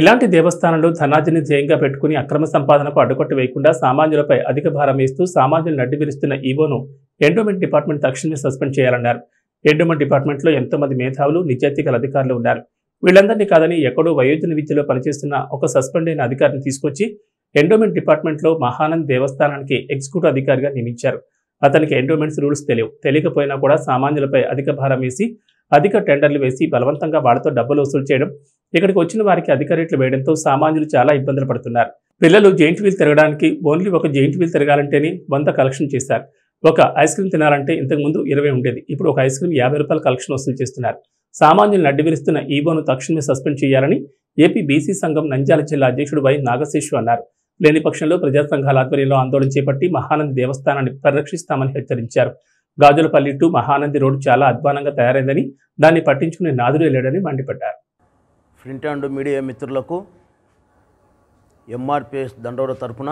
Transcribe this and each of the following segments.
ఇలాంటి దేవస్థానంలో ధనాజిని ధ్యేయంగా పెట్టుకుని అక్రమ సంపాదనకు అడ్డుకట్టు వేయకుండా సామాన్యులపై అధిక భారం వేస్తూ సామాన్యులు నడ్డి విరుస్తున్న ఈవోను ఎండోమెంట్ డిపార్ట్మెంట్ తక్షణమే సస్పెండ్ చేయాలన్నారు ఎండోమెంట్ డిపార్ట్మెంట్లో ఎంతోమంది మేధావులు నిజాయితీ అధికారులు ఉన్నారు వీళ్ళందరినీ కాదని ఎక్కడో వయోజన విద్యలో పనిచేస్తున్న ఒక సస్పెండ్ అయిన అధికారిని తీసుకొచ్చి ఎండోమెంట్ డిపార్ట్మెంట్లో మహానంద్ దేవస్థానానికి ఎగ్జిక్యూటివ్ అధికారిగా నియమించారు అతనికి ఎండోమెంట్స్ రూల్స్ తెలియవు తెలియకపోయినా కూడా సామాన్యులపై అధిక భారం వేసి అధిక టెండర్లు వేసి బలవంతంగా వాళ్ళతో డబ్బులు వసూలు చేయడం ఇక్కడికి వచ్చిన వారికి అధిక రేట్లు వేయడంతో సామాన్యులు చాలా ఇబ్బందులు పడుతున్నారు పిల్లలు జెయింట్ వీల్ తిరగడానికి ఓన్లీ ఒక జెయింట్ వీల్ తిరగాలంటేనే వంద కలెక్షన్ చేశారు ఒక ఐస్ క్రీమ్ తినాలంటే ఇంతకుముందు ఇరవై ఉండేది ఇప్పుడు ఒక ఐస్ క్రీమ్ యాభై రూపాయల కలెక్షన్ వసూలు చేస్తున్నారు సామాన్యులను అడ్డువిరుస్తున్న ఈబోను తక్షణమే సస్పెండ్ చేయాలని ఏపీ బీసీ సంఘం నంద్యాల జిల్లా అధ్యక్షుడు వై నాగశేషు అన్నారు లేని పక్షంలో ప్రజా సంఘాల ఆధ్వర్యంలో ఆందోళన చేపట్టి మహానంది దేవస్థానాన్ని పరిరక్షిస్తామని హెచ్చరించారు గాజులపల్లి టు మహానంది రోడ్డు చాలా అధ్వానంగా తయారైందని దాన్ని పట్టించుకునే నాదురే లేడని మండిపడ్డారు ప్రింట్ అండ్ మీడియా మిత్రులకు ఎంఆర్పిఎస్ దండోర తరపున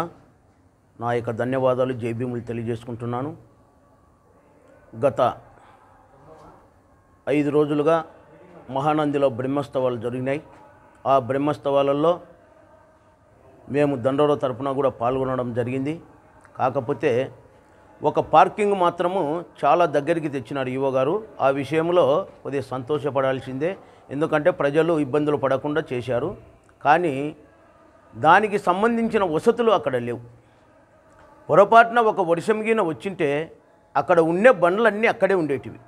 నా యొక్క ధన్యవాదాలు జేబీములు తెలియజేసుకుంటున్నాను గత ఐదు రోజులుగా మహానందిలో బ్రహ్మోత్సవాలు జరిగినాయి ఆ బ్రహ్మోత్సవాలలో మేము దండోర తరఫున కూడా పాల్గొనడం జరిగింది కాకపోతే ఒక పార్కింగ్ మాత్రము చాలా దగ్గరికి తెచ్చినారు ఈవో గారు ఆ విషయంలో కొద్దిగా సంతోషపడాల్సిందే ఎందుకంటే ప్రజలు ఇబ్బందులు పడకుండా చేశారు కానీ దానికి సంబంధించిన వసతులు అక్కడ లేవు పొరపాటున ఒక వర్షం గీన వచ్చింటే అక్కడ ఉండే బండ్లన్నీ అక్కడే ఉండేటివి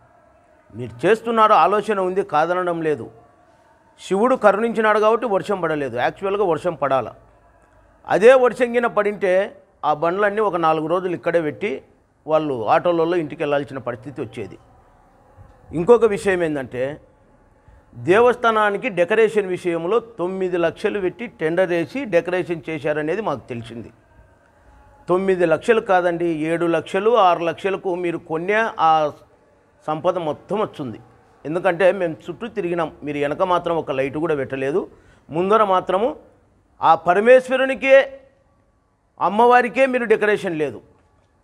మీరు చేస్తున్నారో ఆలోచన ఉంది కాదనడం లేదు శివుడు కరుణించినాడు కాబట్టి వర్షం పడలేదు యాక్చువల్గా వర్షం పడాలా అదే వర్షంగిన పడింటే ఆ బండ్లన్నీ ఒక నాలుగు రోజులు ఇక్కడే పెట్టి వాళ్ళు ఆటోలలో ఇంటికి వెళ్ళాల్సిన పరిస్థితి వచ్చేది ఇంకొక విషయం ఏంటంటే దేవస్థానానికి డెకరేషన్ విషయంలో తొమ్మిది లక్షలు పెట్టి టెండర్ వేసి డెకరేషన్ చేశారనేది మాకు తెలిసింది తొమ్మిది లక్షలు కాదండి ఏడు లక్షలు ఆరు లక్షలకు మీరు కొన్నే ఆ సంపద మొత్తం వచ్చింది ఎందుకంటే మేము చుట్టూ తిరిగినాం మీరు వెనక మాత్రం ఒక లైట్ కూడా పెట్టలేదు ముందర మాత్రము ఆ పరమేశ్వరునికే అమ్మవారికే మీరు డెకరేషన్ లేదు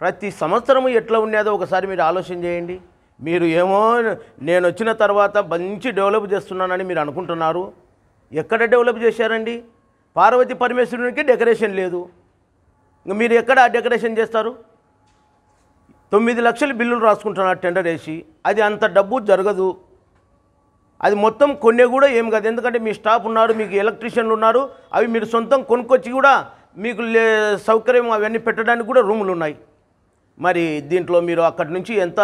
ప్రతి సంవత్సరము ఎట్లా ఉన్నదో ఒకసారి మీరు ఆలోచన చేయండి మీరు ఏమో నేను వచ్చిన తర్వాత మంచి డెవలప్ చేస్తున్నానని మీరు అనుకుంటున్నారు ఎక్కడ డెవలప్ చేశారండి పార్వతి పరమేశ్వరునికి డెకరేషన్ లేదు మీరు ఎక్కడ డెకరేషన్ చేస్తారు తొమ్మిది లక్షలు బిల్లులు రాసుకుంటున్నారు టెండర్ వేసి అది అంత డబ్బు జరగదు అది మొత్తం కొనే కూడా ఏం కాదు ఎందుకంటే మీ స్టాఫ్ ఉన్నారు మీకు ఎలక్ట్రీషియన్లు ఉన్నారు అవి మీరు సొంతం కొనుక్కొచ్చి కూడా మీకు సౌకర్యం అవన్నీ పెట్టడానికి కూడా రూములు ఉన్నాయి మరి దీంట్లో మీరు అక్కడి నుంచి ఎంత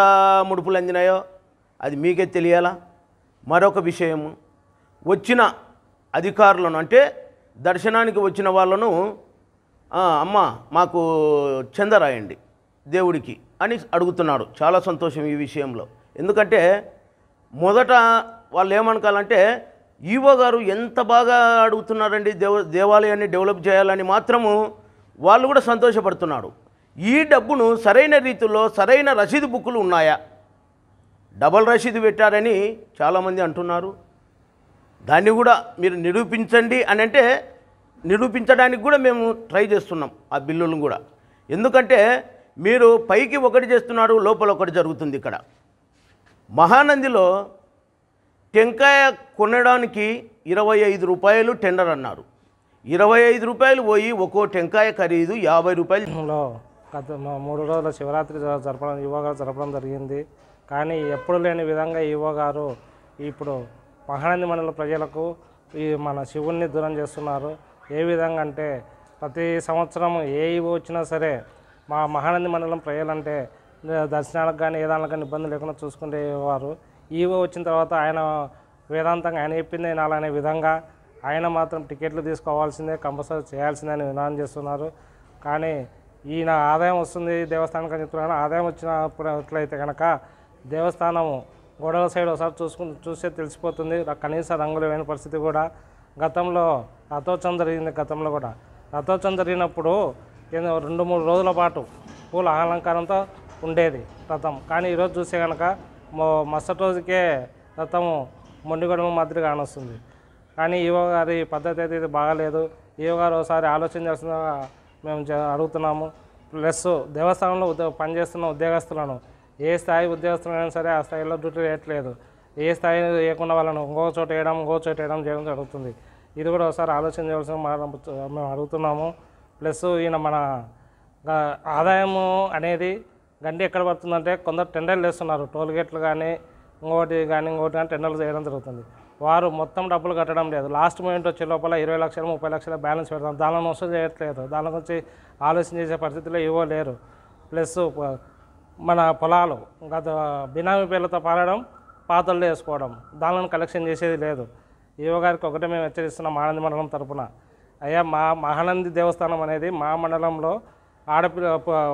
ముడుపులు అందినాయో అది మీకే తెలియాలా మరొక విషయము వచ్చిన అధికారులను అంటే దర్శనానికి వచ్చిన వాళ్ళను అమ్మ మాకు చందరాయండి దేవుడికి అని అడుగుతున్నాడు చాలా సంతోషం ఈ విషయంలో ఎందుకంటే మొదట వాళ్ళు ఏమనుకోవాలంటే ఈవో గారు ఎంత బాగా అడుగుతున్నారండి దేవ దేవాలయాన్ని డెవలప్ చేయాలని మాత్రము వాళ్ళు కూడా సంతోషపడుతున్నాడు ఈ డబ్బును సరైన రీతిలో సరైన రసీదు బుక్కులు ఉన్నాయా డబల్ రసీదు పెట్టారని చాలామంది అంటున్నారు దాన్ని కూడా మీరు నిరూపించండి అని అంటే నిరూపించడానికి కూడా మేము ట్రై చేస్తున్నాం ఆ బిల్లులను కూడా ఎందుకంటే మీరు పైకి ఒకటి చేస్తున్నారు లోపల ఒకటి జరుగుతుంది ఇక్కడ మహానందిలో టెంకాయ కొనడానికి ఇరవై ఐదు రూపాయలు టెండర్ అన్నారు ఇరవై ఐదు రూపాయలు పోయి ఒక్కో టెంకాయ ఖరీదు యాభై రూపాయలు మూడు రోజుల శివరాత్రి జరపడం యువ గారు జరపడం జరిగింది కానీ ఎప్పుడు లేని విధంగా యువ గారు ఇప్పుడు మహానంది మండల ప్రజలకు ఈ మన శివుణ్ణి దూరం చేస్తున్నారు ఏ విధంగా అంటే ప్రతి సంవత్సరం ఏ ఇవి వచ్చినా సరే మా మహానంది మండలం ప్రజలంటే దర్శనాలకు కానీ ఏదైనా కానీ ఇబ్బంది లేకుండా చూసుకునేవారు ఈవో వచ్చిన తర్వాత ఆయన వేదాంతంగా ఆయన చెప్పింది ఆయన అలానే విధంగా ఆయన మాత్రం టికెట్లు తీసుకోవాల్సిందే కంపల్సరీ చేయాల్సిందే అని విధానం చేస్తున్నారు కానీ ఈయన ఆదాయం వస్తుంది దేవస్థానం కానీ చెప్తున్నాను ఆదాయం వచ్చినప్పుడట్లయితే కనుక దేవస్థానము గోడల సైడ్ ఒకసారి చూసుకుని చూస్తే తెలిసిపోతుంది కనీస రంగులు లేని పరిస్థితి కూడా గతంలో రథోత్సవం జరిగింది గతంలో కూడా రథోత్సవం జరిగినప్పుడు రెండు మూడు రోజుల పాటు పూల అలంకారంతో ఉండేది రథం కానీ ఈరోజు చూసే కనుక మస్త రోజుకే రథము మొండిగొడమ మాదిరి కానొస్తుంది కానీ ఈవో గారి పద్ధతి అయితే ఇది బాగాలేదు ఈవో గారు ఒకసారి ఆలోచన చేస్తున్నా మేము అడుగుతున్నాము ప్లస్ దేవస్థానంలో ఉద్యోగ పనిచేస్తున్న ఉద్యోగస్తులను ఏ స్థాయి ఉద్యోగస్తులైనా సరే ఆ స్థాయిలో డ్యూటీ వేయట్లేదు ఏ స్థాయి వేయకుండా వాళ్ళని ఇంకో చోట వేయడం ఇంకో చోట వేయడం చేయడం జరుగుతుంది ఇది కూడా ఒకసారి ఆలోచన చేయాల్సిన మేము అడుగుతున్నాము ప్లస్ ఈయన మన ఆదాయము అనేది గండి ఎక్కడ పడుతుందంటే కొందరు టెండర్లు వేస్తున్నారు టోల్ గేట్లు కానీ ఇంకోటి కానీ ఇంకోటి కానీ టెండర్లు చేయడం జరుగుతుంది వారు మొత్తం డబ్బులు కట్టడం లేదు లాస్ట్ మూమెంట్ వచ్చే లోపల ఇరవై లక్షలు ముప్పై లక్షల బ్యాలెన్స్ పెడతాం దానిని వసూలు చేయట్లేదు దాని గురించి ఆలోచన చేసే పరిస్థితిలో ఇవో లేరు ప్లస్ మన పొలాలు గత బినామీ పేర్లతో పారడం పాత్రలు వేసుకోవడం దానిని కలెక్షన్ చేసేది లేదు ఈవో గారికి ఒకటే మేము హెచ్చరిస్తున్నాం ఆనంది మండలం తరపున అయ్యా మా మహానంది దేవస్థానం అనేది మా మండలంలో ఆడపిల్ల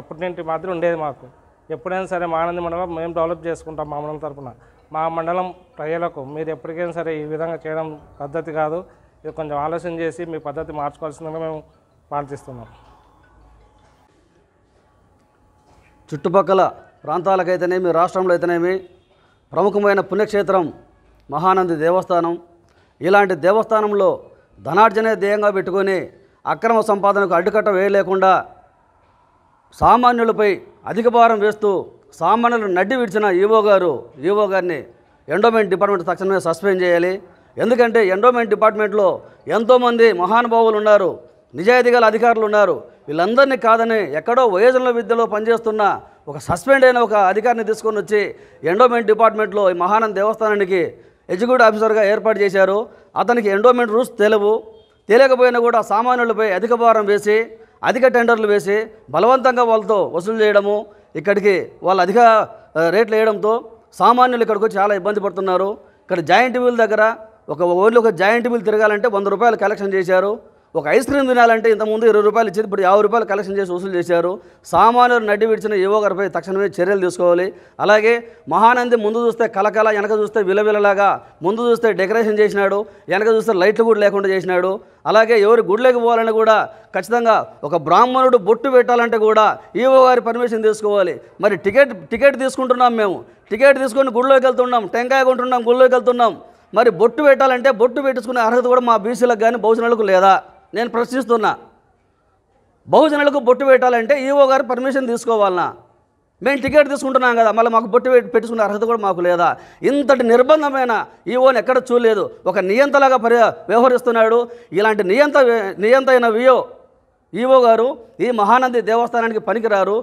పుట్టినింటి మాదిరి ఉండేది మాకు ఎప్పుడైనా సరే మా ఆనంద మండలం మేము డెవలప్ చేసుకుంటాం మా మండలం తరఫున మా మండలం ప్రజలకు మీరు ఎప్పటికైనా సరే ఈ విధంగా చేయడం పద్ధతి కాదు ఇది కొంచెం ఆలోచన చేసి మీ పద్ధతి మార్చుకోవాల్సిందిగా మేము ప్రార్థిస్తున్నాం చుట్టుపక్కల ప్రాంతాలకైతేనేమి రాష్ట్రంలో అయితేనేమి ప్రముఖమైన పుణ్యక్షేత్రం మహానంది దేవస్థానం ఇలాంటి దేవస్థానంలో ధనార్జనే ధ్యేయంగా పెట్టుకొని అక్రమ సంపాదనకు అడ్డుకట్ట వేయలేకుండా సామాన్యులపై అధిక భారం వేస్తూ సామాన్యులు నడ్డి విడిచిన ఈవో గారు ఈవో గారిని ఎండోమెంట్ డిపార్ట్మెంట్ తక్షణమే సస్పెండ్ చేయాలి ఎందుకంటే ఎండోమెంట్ డిపార్ట్మెంట్లో ఎంతోమంది మహానుభావులు ఉన్నారు నిజాయితీ గల అధికారులు ఉన్నారు వీళ్ళందరినీ కాదని ఎక్కడో వయోజనుల విద్యలో పనిచేస్తున్న ఒక సస్పెండ్ అయిన ఒక అధికారిని తీసుకొని వచ్చి ఎండోమెంట్ డిపార్ట్మెంట్లో ఈ మహానంద దేవస్థానానికి ఎగ్జిక్యూటివ్ ఆఫీసర్గా ఏర్పాటు చేశారు అతనికి ఎండోమెంట్ రూల్స్ తెలియవు తెలియకపోయినా కూడా సామాన్యులపై అధిక భారం వేసి అధిక టెండర్లు వేసి బలవంతంగా వాళ్ళతో వసూలు చేయడము ఇక్కడికి వాళ్ళు అధిక రేట్లు వేయడంతో సామాన్యులు ఇక్కడికి వచ్చి చాలా ఇబ్బంది పడుతున్నారు ఇక్కడ జాయింట్ వీల్ దగ్గర ఒక ఓన్లీ ఒక జాయింట్ వీల్ తిరగాలంటే వంద రూపాయలు కలెక్షన్ చేశారు ఒక ఐస్ క్రీమ్ తినాలంటే ఇంతకుముందు ఇరవై రూపాయలు ఇచ్చేది ఇప్పుడు యాభై రూపాయలు కలెక్షన్ చేసి వసూలు చేశారు సామాన్యులు నడ్డి విడిచిన ఏవో గారిపై తక్షణమే చర్యలు తీసుకోవాలి అలాగే మహానంది ముందు చూస్తే కలకల వెనక చూస్తే విలవిలలాగా ముందు చూస్తే డెకరేషన్ చేసినాడు వెనక చూస్తే లైట్లు కూడా లేకుండా చేసినాడు అలాగే ఎవరు గుడిలోకి పోవాలని కూడా ఖచ్చితంగా ఒక బ్రాహ్మణుడు బొట్టు పెట్టాలంటే కూడా ఈవో గారి పర్మిషన్ తీసుకోవాలి మరి టికెట్ టికెట్ తీసుకుంటున్నాం మేము టికెట్ తీసుకొని గుడిలోకి వెళ్తున్నాం టెంకాయ కొంటున్నాం గుడిలోకి వెళ్తున్నాం మరి బొట్టు పెట్టాలంటే బొట్టు పెట్టుకునే అర్హత కూడా మా బీసీలకు కానీ బహుజనులకు లేదా నేను ప్రశ్నిస్తున్నా బహుజనులకు బొట్టు పెట్టాలంటే ఈవో గారు పర్మిషన్ తీసుకోవాలన్నా మేము టికెట్ తీసుకుంటున్నాం కదా మళ్ళీ మాకు బొట్టు పెట్టుకునే అర్హత కూడా మాకు లేదా ఇంతటి నిర్బంధమైన ఈవోని ఎక్కడ చూడలేదు ఒక నియంతలాగా పరి వ్యవహరిస్తున్నాడు ఇలాంటి నియంత నియంత అయిన వియో ఈవో గారు ఈ మహానంది దేవస్థానానికి పనికిరారు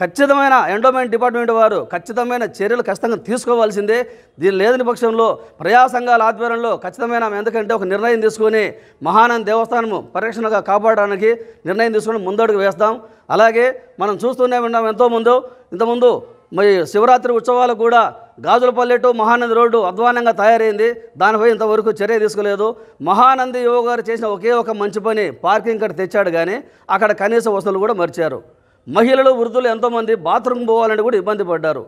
ఖచ్చితమైన ఎండోమెంట్ డిపార్ట్మెంట్ వారు ఖచ్చితమైన చర్యలు ఖచ్చితంగా తీసుకోవాల్సిందే దీని లేదని పక్షంలో ప్రజా సంఘాల ఆధ్వర్యంలో ఖచ్చితమైన ఎందుకంటే ఒక నిర్ణయం తీసుకొని మహానంద దేవస్థానము పరిరక్షణగా కాపాడడానికి నిర్ణయం తీసుకొని ముందడుగు వేస్తాం అలాగే మనం చూస్తూనే ఉన్నాం ముందు ఇంతకుముందు మరి శివరాత్రి ఉత్సవాలు కూడా గాజుల పల్లెటు మహానంది రోడ్డు అధ్వానంగా తయారైంది దానిపై ఇంతవరకు చర్య తీసుకోలేదు మహానంది యువగారు చేసిన ఒకే ఒక మంచి పని పార్కింగ్ ఇక్కడ తెచ్చాడు కానీ అక్కడ కనీస వసతులు కూడా మర్చారు మహిళలు వృద్ధులు ఎంతోమంది బాత్రూమ్ పోవాలంటే కూడా ఇబ్బంది పడ్డారు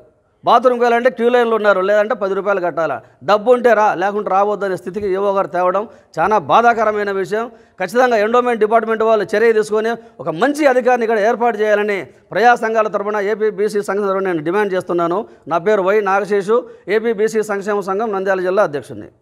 బాత్రూమ్కి వెళ్ళాలంటే క్యూ లైన్లు ఉన్నారు లేదంటే పది రూపాయలు కట్టాలా డబ్బు ఉంటే రా లేకుంటే రావద్దనే స్థితికి ఏవో గారు తేవడం చాలా బాధాకరమైన విషయం ఖచ్చితంగా ఎండోమెంట్ డిపార్ట్మెంట్ వాళ్ళు చర్య తీసుకొని ఒక మంచి అధికారిని ఇక్కడ ఏర్పాటు చేయాలని ప్రజా సంఘాల తరఫున ఏపీబీసీ సంఘం తరఫున నేను డిమాండ్ చేస్తున్నాను నా పేరు వై నాగశేషు ఏపీబీసీ సంక్షేమ సంఘం నంద్యాల జిల్లా అధ్యక్షుడిని